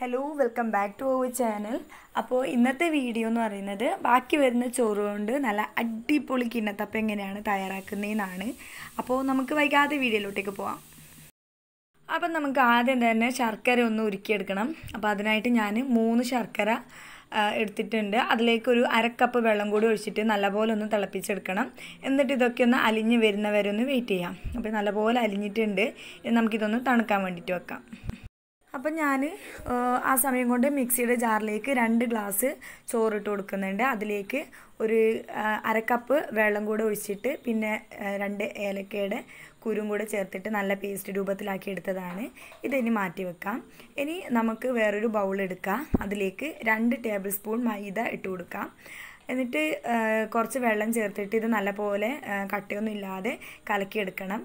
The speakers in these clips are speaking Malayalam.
hello welcome back to our channel അപ്പോൾ ഇന്നത്തെ വീഡിയോ എന്ന് പറയുന്നത് ബാക്കി വരുന്ന ചോറ് കൊണ്ട് നല്ല അടിപൊളി കിണ്ണത്തപ്പം എങ്ങനെയാണ് തയ്യാറാക്കുന്നതെന്നാണ് അപ്പോൾ നമുക്ക് വൈകാതെ വീഡിയോയിലോട്ടേക്ക് പോവാം അപ്പം നമുക്ക് ആദ്യം തന്നെ ശർക്കര ഒന്ന് ഉരുക്കിയെടുക്കണം അപ്പോൾ അതിനായിട്ട് ഞാൻ മൂന്ന് ശർക്കര എടുത്തിട്ടുണ്ട് അതിലേക്ക് ഒരു അരക്കപ്പ് വെള്ളം കൂടി ഒഴിച്ചിട്ട് നല്ലപോലെ ഒന്ന് തിളപ്പിച്ചെടുക്കണം എന്നിട്ട് ഇതൊക്കെ ഒന്ന് അലിഞ്ഞ് വരുന്നവരൊന്ന് ഒന്ന് വെയിറ്റ് ചെയ്യാം അപ്പോൾ നല്ലപോലെ അലിഞ്ഞിട്ടുണ്ട് നമുക്കിതൊന്ന് തണുക്കാൻ വേണ്ടിയിട്ട് വെക്കാം അപ്പം ഞാൻ ആ സമയം കൊണ്ട് മിക്സിയുടെ ജാറിലേക്ക് രണ്ട് ഗ്ലാസ് ചോറിട്ട് കൊടുക്കുന്നുണ്ട് അതിലേക്ക് ഒരു അര കപ്പ് വെള്ളം കൂടെ ഒഴിച്ചിട്ട് പിന്നെ രണ്ട് ഏലക്കയുടെ കുരും കൂടെ ചേർത്തിട്ട് നല്ല പേസ്റ്റ് രൂപത്തിലാക്കി എടുത്തതാണ് ഇതിനി മാറ്റി വെക്കാം ഇനി നമുക്ക് വേറൊരു ബൗൾ എടുക്കാം അതിലേക്ക് രണ്ട് ടേബിൾ സ്പൂൺ മൈദ ഇട്ട് കൊടുക്കാം എന്നിട്ട് കുറച്ച് വെള്ളം ചേർത്തിട്ട് ഇത് നല്ലപോലെ കട്ടിയൊന്നും ഇല്ലാതെ കലക്കിയെടുക്കണം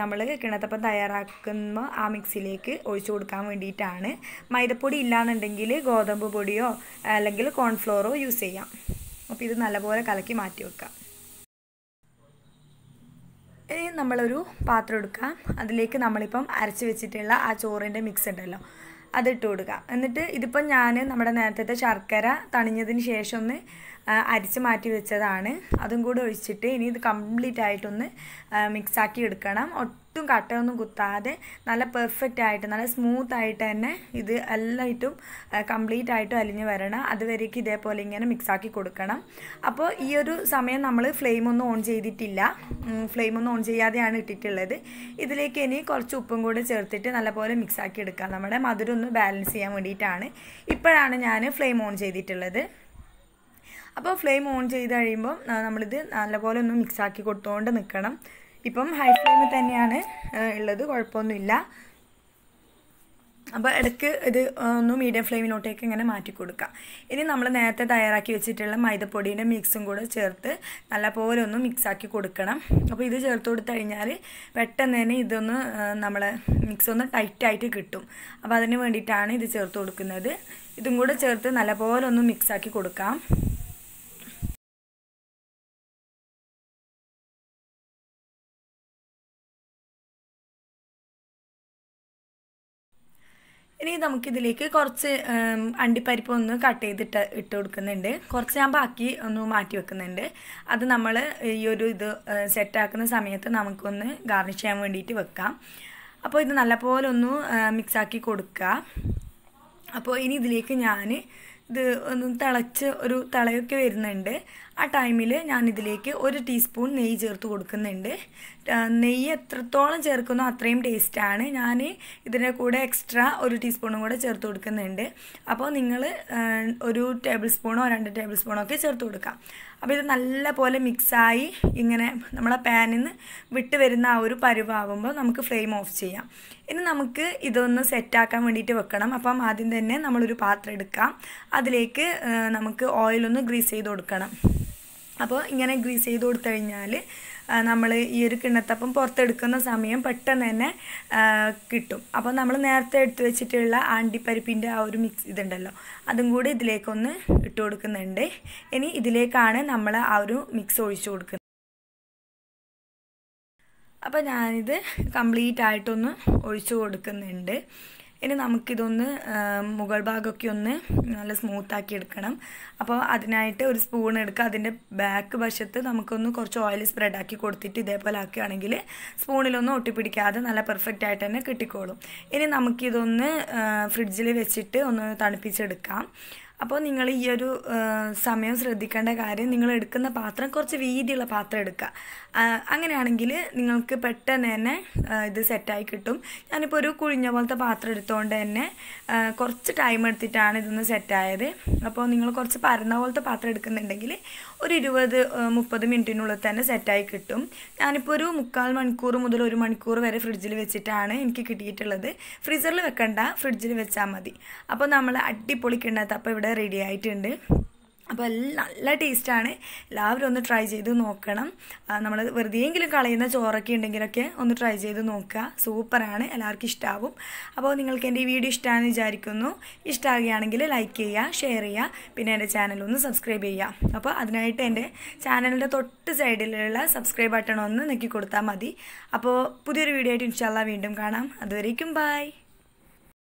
നമ്മൾ കിണത്തപ്പം തയ്യാറാക്കുമ്പോൾ ആ മിക്സിയിലേക്ക് ഒഴിച്ചു കൊടുക്കാൻ വേണ്ടിയിട്ടാണ് മൈദപ്പൊടി ഇല്ലാന്നുണ്ടെങ്കിൽ ഗോതമ്പ് പൊടിയോ അല്ലെങ്കിൽ കോൺഫ്ലോറോ യൂസ് ചെയ്യാം അപ്പോൾ ഇത് നല്ലപോലെ കലക്കി മാറ്റി വെക്കാം ഇനി നമ്മളൊരു പാത്രം എടുക്കാം അതിലേക്ക് നമ്മളിപ്പം അരച്ച് വെച്ചിട്ടുള്ള ആ ചോറിൻ്റെ മിക്സ് ഉണ്ടല്ലോ അതിട്ട് കൊടുക്കുക എന്നിട്ട് ഇതിപ്പോൾ ഞാൻ നമ്മുടെ നേരത്തെ ശർക്കര തണിഞ്ഞതിന് ശേഷം ഒന്ന് അരിച്ച് മാറ്റി വെച്ചതാണ് അതും കൂടി ഒഴിച്ചിട്ട് ഇനി ഇത് കംപ്ലീറ്റ് ആയിട്ടൊന്ന് മിക്സാക്കി എടുക്കണം ഒട്ടും കട്ടയൊന്നും കുത്താതെ നല്ല പെർഫെക്റ്റ് ആയിട്ട് നല്ല സ്മൂത്ത് ആയിട്ട് തന്നെ ഇത് എല്ലായിട്ടും കംപ്ലീറ്റ് ആയിട്ടും അലിഞ്ഞ് വരണം അതുവരേക്ക് ഇതേപോലെ ഇങ്ങനെ മിക്സാക്കി കൊടുക്കണം അപ്പോൾ ഈ ഒരു സമയം നമ്മൾ ഫ്ലെയിം ഒന്നും ഓൺ ചെയ്തിട്ടില്ല ഫ്ലെയിം ഒന്നും ഓൺ ചെയ്യാതെയാണ് ഇട്ടിട്ടുള്ളത് ഇതിലേക്ക് ഇനി കുറച്ച് ഉപ്പും കൂടെ ചേർത്തിട്ട് നല്ലപോലെ മിക്സാക്കി എടുക്കാം നമ്മുടെ മധുരം ഒന്ന് ബാലൻസ് ചെയ്യാൻ വേണ്ടിയിട്ടാണ് ഇപ്പോഴാണ് ഞാൻ ഫ്ലെയിം ഓൺ ചെയ്തിട്ടുള്ളത് അപ്പോൾ ഫ്ലെയിം ഓൺ ചെയ്ത് കഴിയുമ്പോൾ നമ്മളിത് നല്ലപോലെ ഒന്ന് മിക്സാക്കി കൊടുത്തുകൊണ്ട് നിൽക്കണം ഇപ്പം ഹൈ ഫ്ലെയിമിൽ തന്നെയാണ് ഉള്ളത് കുഴപ്പമൊന്നുമില്ല അപ്പോൾ ഇടയ്ക്ക് ഇത് ഒന്ന് മീഡിയം ഫ്ലെയിമിലോട്ടേക്ക് ഇങ്ങനെ മാറ്റി കൊടുക്കാം ഇനി നമ്മൾ നേരത്തെ തയ്യാറാക്കി വെച്ചിട്ടുള്ള മൈദപ്പൊടിയുടെ മിക്സും കൂടെ ചേർത്ത് നല്ലപോലെ ഒന്ന് മിക്സാക്കി കൊടുക്കണം അപ്പോൾ ഇത് ചേർത്ത് കൊടുത്തു കഴിഞ്ഞാൽ പെട്ടെന്ന് തന്നെ ഇതൊന്ന് നമ്മളെ മിക്സ് ഒന്ന് ടൈറ്റായിട്ട് കിട്ടും അപ്പോൾ അതിന് വേണ്ടിയിട്ടാണ് ഇത് ചേർത്ത് കൊടുക്കുന്നത് ഇതും കൂടെ ചേർത്ത് നല്ലപോലെ ഒന്ന് മിക്സാക്കി കൊടുക്കാം ഇനി നമുക്കിതിലേക്ക് കുറച്ച് അണ്ടിപ്പരിപ്പ് ഒന്ന് കട്ട് ചെയ്തിട്ട് ഇട്ട് കൊടുക്കുന്നുണ്ട് കുറച്ച് ഞാൻ ബാക്കി ഒന്ന് മാറ്റി വെക്കുന്നുണ്ട് അത് നമ്മൾ ഈ ഒരു ഇത് സെറ്റാക്കുന്ന സമയത്ത് നമുക്കൊന്ന് ഗാർണിഷ് ചെയ്യാൻ വേണ്ടിയിട്ട് വെക്കാം അപ്പോൾ ഇത് നല്ലപോലെ ഒന്ന് മിക്സാക്കി കൊടുക്കുക അപ്പോൾ ഇനി ഇതിലേക്ക് ഞാൻ ഇത് ഒന്ന് തിളച്ച് ഒരു തിളയൊക്കെ വരുന്നുണ്ട് ആ ടൈമിൽ ഞാനിതിലേക്ക് ഒരു ടീസ്പൂൺ നെയ്യ് ചേർത്ത് കൊടുക്കുന്നുണ്ട് നെയ്യ് എത്രത്തോളം ചേർക്കുന്നോ അത്രയും ടേസ്റ്റാണ് ഞാൻ ഇതിൻ്റെ കൂടെ എക്സ്ട്രാ ഒരു ടീസ്പൂണും കൂടെ ചേർത്ത് കൊടുക്കുന്നുണ്ട് അപ്പോൾ നിങ്ങൾ ഒരു ടേബിൾ സ്പൂണോ രണ്ട് ടേബിൾ സ്പൂണോ ഒക്കെ ചേർത്ത് കൊടുക്കാം അപ്പോൾ ഇത് നല്ലപോലെ മിക്സായി ഇങ്ങനെ നമ്മളെ പാനിൽ നിന്ന് വിട്ട് വരുന്ന ആ ഒരു പരുവാകുമ്പോൾ നമുക്ക് ഫ്ലെയിം ഓഫ് ചെയ്യാം ഇനി നമുക്ക് ഇതൊന്ന് സെറ്റാക്കാൻ വേണ്ടിയിട്ട് വെക്കണം അപ്പം ആദ്യം തന്നെ നമ്മളൊരു പാത്രം എടുക്കാം അതിലേക്ക് നമുക്ക് ഓയിലൊന്ന് ഗ്രീസ് ചെയ്ത് കൊടുക്കണം അപ്പോൾ ഇങ്ങനെ ഗ്രീസ് ചെയ്ത് കൊടുത്തു കഴിഞ്ഞാൽ നമ്മൾ ഈ ഒരു കിണ്ണത്തപ്പം പുറത്തെടുക്കുന്ന സമയം പെട്ടെന്ന് തന്നെ കിട്ടും അപ്പോൾ നമ്മൾ നേരത്തെ എടുത്തു വെച്ചിട്ടുള്ള ആണ്ടിപ്പരിപ്പിൻ്റെ ആ ഒരു മിക്സ് ഇതുണ്ടല്ലോ അതും കൂടി ഇതിലേക്കൊന്ന് ഇട്ട് കൊടുക്കുന്നുണ്ട് ഇനി ഇതിലേക്കാണ് നമ്മൾ ആ ഒരു മിക്സ് ഒഴിച്ചു കൊടുക്കുന്നത് അപ്പോൾ ഞാനിത് കംപ്ലീറ്റ് ആയിട്ടൊന്ന് ഒഴിച്ചു കൊടുക്കുന്നുണ്ട് ഇനി നമുക്കിതൊന്ന് മുകൾ ഭാഗമൊക്കെ ഒന്ന് നല്ല സ്മൂത്താക്കി എടുക്കണം അപ്പോൾ അതിനായിട്ട് ഒരു സ്പൂൺ എടുക്കുക അതിൻ്റെ ബാക്ക് വശത്ത് നമുക്കൊന്ന് കുറച്ച് ഓയിൽ സ്പ്രെഡ് ആക്കി കൊടുത്തിട്ട് ഇതേപോലെ ആക്കുകയാണെങ്കിൽ സ്പൂണിലൊന്നും ഒട്ടിപ്പിടിക്കാതെ നല്ല പെർഫെക്റ്റ് ആയിട്ട് തന്നെ കിട്ടിക്കോളും ഇനി നമുക്കിതൊന്ന് ഫ്രിഡ്ജിൽ വെച്ചിട്ട് ഒന്ന് തണുപ്പിച്ചെടുക്കാം അപ്പോൾ നിങ്ങൾ ഈ ഒരു സമയം ശ്രദ്ധിക്കേണ്ട കാര്യം നിങ്ങൾ എടുക്കുന്ന പാത്രം കുറച്ച് വീതിയുള്ള പാത്രം എടുക്കുക അങ്ങനെയാണെങ്കിൽ നിങ്ങൾക്ക് പെട്ടെന്ന് തന്നെ ഇത് സെറ്റായി കിട്ടും ഞാനിപ്പോൾ ഒരു കുഴിഞ്ഞ പോലത്തെ പാത്രം എടുത്തുകൊണ്ട് തന്നെ കുറച്ച് ടൈം എടുത്തിട്ടാണ് ഇതൊന്ന് സെറ്റായത് അപ്പോൾ നിങ്ങൾ കുറച്ച് പരന്ന പോലത്തെ പാത്രം എടുക്കുന്നുണ്ടെങ്കിൽ ഒരു ഇരുപത് മുപ്പത് മിനിറ്റിനുള്ളിൽ തന്നെ സെറ്റായി കിട്ടും ഞാനിപ്പോൾ ഒരു മുക്കാൽ മണിക്കൂർ മുതൽ ഒരു മണിക്കൂർ വരെ ഫ്രിഡ്ജിൽ വെച്ചിട്ടാണ് എനിക്ക് കിട്ടിയിട്ടുള്ളത് ഫ്രീസറിൽ വെക്കണ്ട ഫ്രിഡ്ജിൽ വെച്ചാൽ മതി അപ്പോൾ നമ്മൾ അടിപൊളിക്കുണ്ടാകത്ത അപ്പോൾ ഇവിടെ ഇവിടെ റെഡി ആയിട്ടുണ്ട് അപ്പോൾ നല്ല ടേസ്റ്റാണ് എല്ലാവരും ഒന്ന് ട്രൈ ചെയ്ത് നോക്കണം നമ്മൾ വെറുതെയെങ്കിലും കളയുന്ന ചോറൊക്കെ ഉണ്ടെങ്കിലൊക്കെ ഒന്ന് ട്രൈ ചെയ്ത് നോക്കുക സൂപ്പറാണ് എല്ലാവർക്കും ഇഷ്ടമാവും അപ്പോൾ നിങ്ങൾക്ക് എൻ്റെ ഈ വീഡിയോ ഇഷ്ടമാണെന്ന് വിചാരിക്കുന്നു ഇഷ്ടമാകുകയാണെങ്കിൽ ലൈക്ക് ചെയ്യുക ഷെയർ ചെയ്യുക പിന്നെ എൻ്റെ ചാനലൊന്ന് സബ്സ്ക്രൈബ് ചെയ്യുക അപ്പോൾ അതിനായിട്ട് എൻ്റെ ചാനലിൻ്റെ തൊട്ട് സൈഡിലുള്ള സബ്സ്ക്രൈബ് ബട്ടൺ ഒന്ന് നെക്കി കൊടുത്താൽ മതി അപ്പോൾ പുതിയൊരു വീഡിയോ ആയിട്ട് ഇൻഷാല്ല വീണ്ടും കാണാം അതുവരേക്കും ബായ്